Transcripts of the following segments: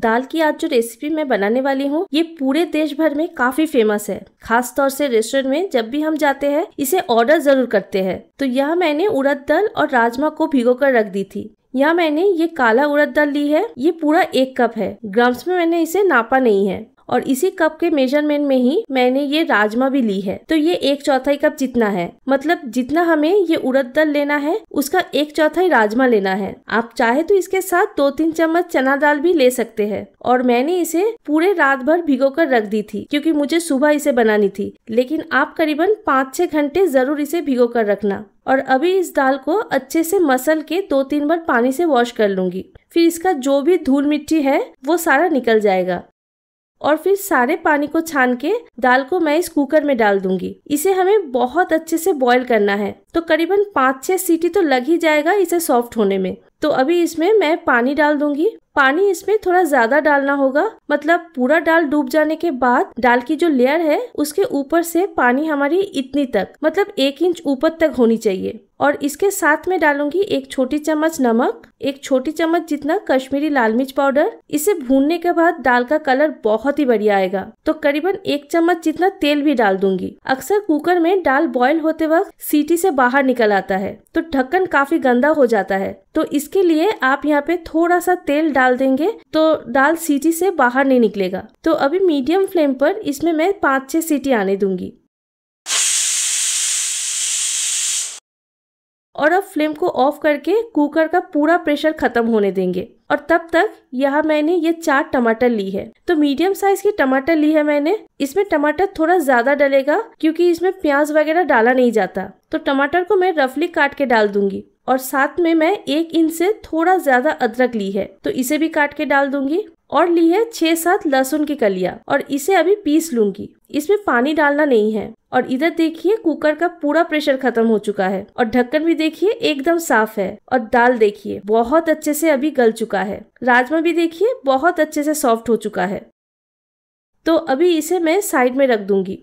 दाल की आज जो रेसिपी मैं बनाने वाली हूँ ये पूरे देश भर में काफी फेमस है खास तौर से रेस्टोरेंट में जब भी हम जाते हैं इसे ऑर्डर जरूर करते हैं तो यह मैंने उड़द दाल और राजमा को भिगो कर रख दी थी यहाँ मैंने ये काला उड़द दाल ली है ये पूरा एक कप है ग्राम्स में मैंने इसे नापा नहीं है और इसी कप के मेजरमेंट में ही मैंने ये राजमा भी ली है तो ये एक चौथाई कप जितना है मतलब जितना हमें ये उड़द दल लेना है उसका एक चौथाई राजमा लेना है आप चाहे तो इसके साथ दो तीन चम्मच चना दाल भी ले सकते हैं और मैंने इसे पूरे रात भर भिगो कर रख दी थी क्योंकि मुझे सुबह इसे बनानी थी लेकिन आप करीबन पाँच छह घंटे जरूर इसे भिगो कर रखना और अभी इस दाल को अच्छे से मसल के दो तीन बार पानी से वॉश कर लूंगी फिर इसका जो भी धूल मिट्टी है वो सारा निकल जाएगा और फिर सारे पानी को छान के दाल को मैं इस कुकर में डाल दूंगी इसे हमें बहुत अच्छे से बॉईल करना है तो करीबन पाँच छह सीटी तो लग ही जाएगा इसे सॉफ्ट होने में तो अभी इसमें मैं पानी डाल दूंगी पानी इसमें थोड़ा ज्यादा डालना होगा मतलब पूरा डाल डूब जाने के बाद डाल की जो लेयर है उसके ऊपर से पानी हमारी इतनी तक मतलब एक इंच ऊपर तक होनी चाहिए और इसके साथ में डालूंगी एक छोटी चम्मच नमक एक छोटी चम्मच जितना कश्मीरी लाल मिर्च पाउडर इसे भूनने के बाद दाल का कलर बहुत ही बढ़िया आएगा तो करीबन एक चम्मच जितना तेल भी डाल दूंगी अक्सर कुकर में दाल बॉईल होते वक्त सीटी से बाहर निकल आता है तो ढक्कन काफी गंदा हो जाता है तो इसके लिए आप यहाँ पे थोड़ा सा तेल डाल देंगे तो दाल सीटी से बाहर नहीं निकलेगा तो अभी मीडियम फ्लेम पर इसमें मैं पाँच छः सीटी आने दूंगी और अब फ्लेम को ऑफ करके कुकर का पूरा प्रेशर खत्म होने देंगे और तब तक यहाँ मैंने ये चार टमाटर ली है तो मीडियम साइज की टमाटर ली है मैंने इसमें टमाटर थोड़ा ज्यादा डलेगा क्योंकि इसमें प्याज वगैरह डाला नहीं जाता तो टमाटर को मैं रफली काट के डाल दूंगी और साथ में मैं एक इंच से थोड़ा ज्यादा अदरक ली है तो इसे भी काट के डाल दूंगी और ली है छह सात लहसुन की कलिया और इसे अभी पीस लूंगी इसमें पानी डालना नहीं है और इधर देखिए कुकर का पूरा प्रेशर खत्म हो चुका है और ढक्कन भी देखिए एकदम साफ है और दाल देखिए बहुत अच्छे से अभी गल चुका है राजमा भी देखिए बहुत अच्छे से सॉफ्ट हो चुका है तो अभी इसे मैं साइड में रख दूंगी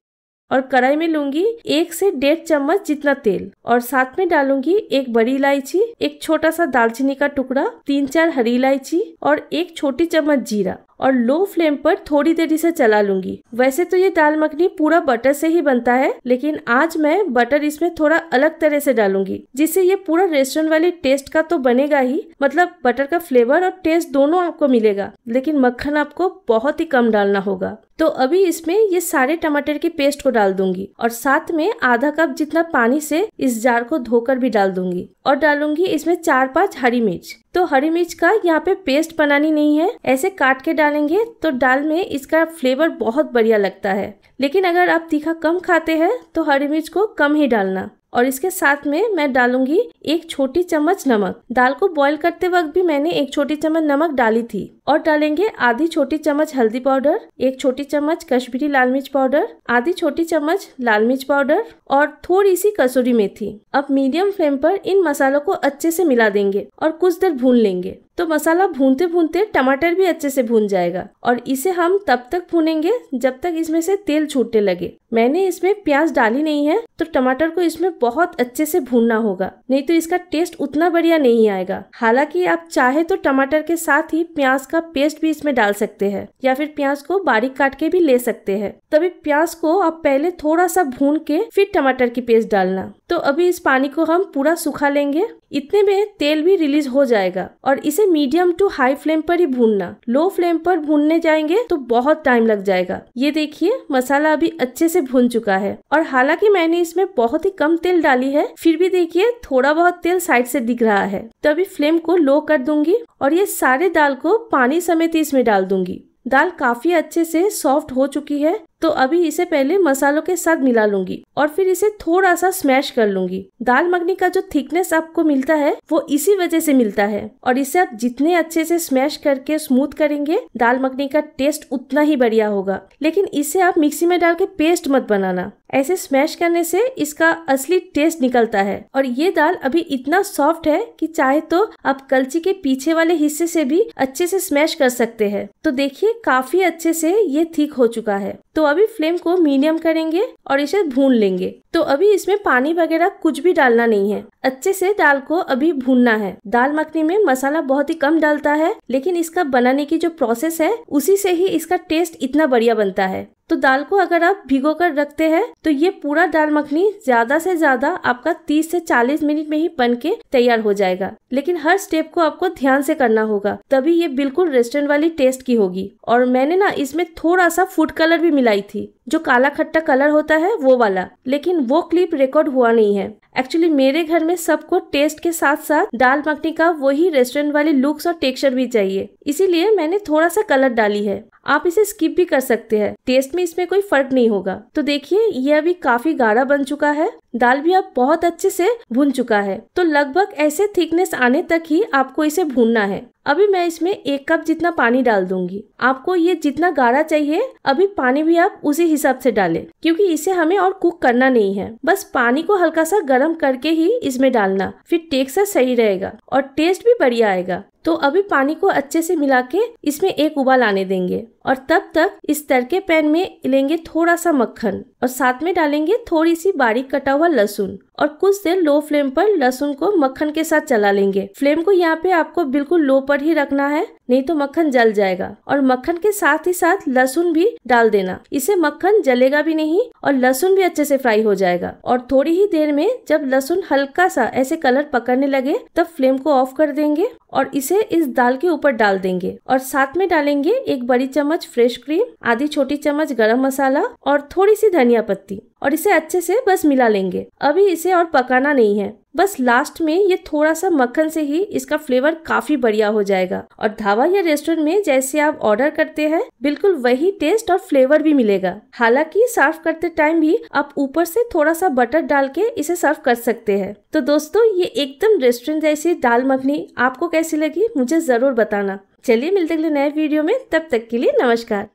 और कढ़ाई में लूंगी एक से डेढ़ चम्मच जितना तेल और साथ में डालूंगी एक बड़ी इलायची एक छोटा सा दालचीनी का टुकड़ा तीन चार हरी इलायची और एक छोटी चम्मच जीरा और लो फ्लेम पर थोड़ी देरी से चला लूंगी वैसे तो ये दाल मखनी पूरा बटर से ही बनता है लेकिन आज मैं बटर इसमें थोड़ा अलग तरह से डालूंगी जिससे ये पूरा रेस्टोरेंट वाले टेस्ट का तो बनेगा ही मतलब बटर का फ्लेवर और टेस्ट दोनों आपको मिलेगा लेकिन मक्खन आपको बहुत ही कम डालना होगा तो अभी इसमें ये सारे टमाटर के पेस्ट को डाल दूंगी और साथ में आधा कप जितना पानी से इस जार को धोकर भी डाल दूंगी और डालूंगी इसमें चार पांच हरी मिर्च तो हरी मिर्च का यहाँ पे पेस्ट बनानी नहीं है ऐसे काट के डालेंगे तो दाल में इसका फ्लेवर बहुत बढ़िया लगता है लेकिन अगर आप तीखा कम खाते हैं तो हरी मिर्च को कम ही डालना और इसके साथ में मैं डालूंगी एक छोटी चम्मच नमक दाल को बॉईल करते वक्त भी मैंने एक छोटी चम्मच नमक डाली थी और डालेंगे आधी छोटी चम्मच हल्दी पाउडर एक छोटी चम्मच कश्मीरी लाल मिर्च पाउडर आधी छोटी चम्मच लाल मिर्च पाउडर और थोड़ी सी कसूरी मेथी अब मीडियम फ्लेम पर इन मसालों को अच्छे से मिला देंगे और कुछ देर भून लेंगे तो मसाला भूनते भूनते टमाटर भी अच्छे से भून जाएगा और इसे हम तब तक भूनेंगे जब तक इसमें से तेल छूटने लगे मैंने इसमें प्याज डाली नहीं है तो टमाटर को इसमें बहुत अच्छे से भूनना होगा नहीं तो इसका टेस्ट उतना बढ़िया नहीं आएगा हालांकि आप चाहे तो टमाटर के साथ ही प्याज का पेस्ट भी इसमें डाल सकते हैं या फिर प्याज को बारीक काट के भी ले सकते हैं तभी प्याज को आप पहले थोड़ा सा भून के फिर टमाटर की पेस्ट डालना तो अभी इस पानी को हम पूरा सुखा लेंगे इतने में तेल भी रिलीज हो जाएगा और इसे इसे मीडियम टू हाई फ्लेम पर ही भूनना लो फ्लेम पर भूनने जाएंगे तो बहुत टाइम लग जाएगा ये देखिए मसाला अभी अच्छे से भून चुका है और हालांकि मैंने इसमें बहुत ही कम तेल डाली है फिर भी देखिए थोड़ा बहुत तेल साइड से दिख रहा है तभी फ्लेम को लो कर दूंगी और ये सारे दाल को पानी समेत इसमें डाल दूंगी दाल काफी अच्छे से सॉफ्ट हो चुकी है तो अभी इसे पहले मसालों के साथ मिला लूंगी और फिर इसे थोड़ा सा स्मैश कर लूंगी दाल मखनी का जो थिकनेस आपको मिलता है वो इसी वजह से मिलता है और इसे आप जितने अच्छे से स्मैश करके स्मूथ करेंगे दाल मखनी का टेस्ट उतना ही बढ़िया होगा लेकिन इसे आप मिक्सी में डाल के पेस्ट मत बनाना ऐसे स्मैश करने से इसका असली टेस्ट निकलता है और ये दाल अभी इतना सॉफ्ट है कि चाहे तो आप कलची के पीछे वाले हिस्से से भी अच्छे से स्मैश कर सकते हैं तो देखिए काफी अच्छे से ये ठीक हो चुका है तो अभी फ्लेम को मीडियम करेंगे और इसे भून लेंगे तो अभी इसमें पानी वगैरह कुछ भी डालना नहीं है अच्छे से दाल को अभी भूनना है दाल मखनी में मसाला बहुत ही कम डालता है लेकिन इसका बनाने की जो प्रोसेस है उसी से ही इसका टेस्ट इतना बढ़िया बनता है तो दाल को अगर आप भिगो कर रखते हैं तो ये पूरा दाल मखनी ज्यादा से ज्यादा आपका 30 से 40 मिनट में ही बन के तैयार हो जाएगा लेकिन हर स्टेप को आपको ध्यान से करना होगा तभी ये बिल्कुल रेस्टोरेंट वाली टेस्ट की होगी और मैंने ना इसमें थोड़ा सा फूड कलर भी मिलाई थी जो काला खट्टा कलर होता है वो वाला लेकिन वो क्लिप रिकॉर्ड हुआ नहीं है एक्चुअली मेरे घर में सबको टेस्ट के साथ साथ दाल मखनी का वही रेस्टोरेंट वाले लुक्स और टेक्सचर भी चाहिए इसीलिए मैंने थोड़ा सा कलर डाली है आप इसे स्किप भी कर सकते हैं टेस्ट में इसमें कोई फर्क नहीं होगा तो देखिए यह अभी काफी गाढ़ा बन चुका है दाल भी अब बहुत अच्छे से भून चुका है तो लगभग ऐसे थिकनेस आने तक ही आपको इसे भूनना है अभी मैं इसमें एक कप जितना पानी डाल दूंगी आपको ये जितना गाढ़ा चाहिए अभी पानी भी आप उसी हिसाब से डालें क्योंकि इसे हमें और कुक करना नहीं है बस पानी को हल्का सा गर्म करके ही इसमें डालना फिर टेक्सचर सही रहेगा और टेस्ट भी बढ़िया आएगा तो अभी पानी को अच्छे से मिला के इसमें एक उबाल आने देंगे और तब तक इस तड़के पैन में लेंगे थोड़ा सा मक्खन और साथ में डालेंगे थोड़ी सी बारीक कटा हुआ लहसुन और कुछ देर लो फ्लेम पर लहसुन को मक्खन के साथ चला लेंगे फ्लेम को यहाँ पे आपको बिल्कुल लो पर ही रखना है नहीं तो मक्खन जल जाएगा और मक्खन के साथ ही साथ लहसुन भी डाल देना इससे मक्खन जलेगा भी नहीं और लहसुन भी अच्छे से फ्राई हो जाएगा और थोड़ी ही देर में जब लहसुन हल्का सा ऐसे कलर पकड़ने लगे तब फ्लेम को ऑफ कर देंगे और इसे इस दाल के ऊपर डाल देंगे और साथ में डालेंगे एक बड़ी चम्मच फ्रेश क्रीम आधी छोटी चम्मच गरम मसाला और थोड़ी सी धनिया पत्ती और इसे अच्छे से बस मिला लेंगे अभी इसे और पकाना नहीं है बस लास्ट में ये थोड़ा सा मक्खन से ही इसका फ्लेवर काफी बढ़िया हो जाएगा और ढाबा या रेस्टोरेंट में जैसे आप ऑर्डर करते हैं बिल्कुल वही टेस्ट और फ्लेवर भी मिलेगा हालांकि सर्व करते टाइम भी आप ऊपर से थोड़ा सा बटर डाल के इसे सर्व कर सकते हैं तो दोस्तों ये एकदम रेस्टोरेंट जैसी दाल मखनी आपको कैसी लगी मुझे जरूर बताना चलिए मिलते अगले नए वीडियो में तब तक के लिए नमस्कार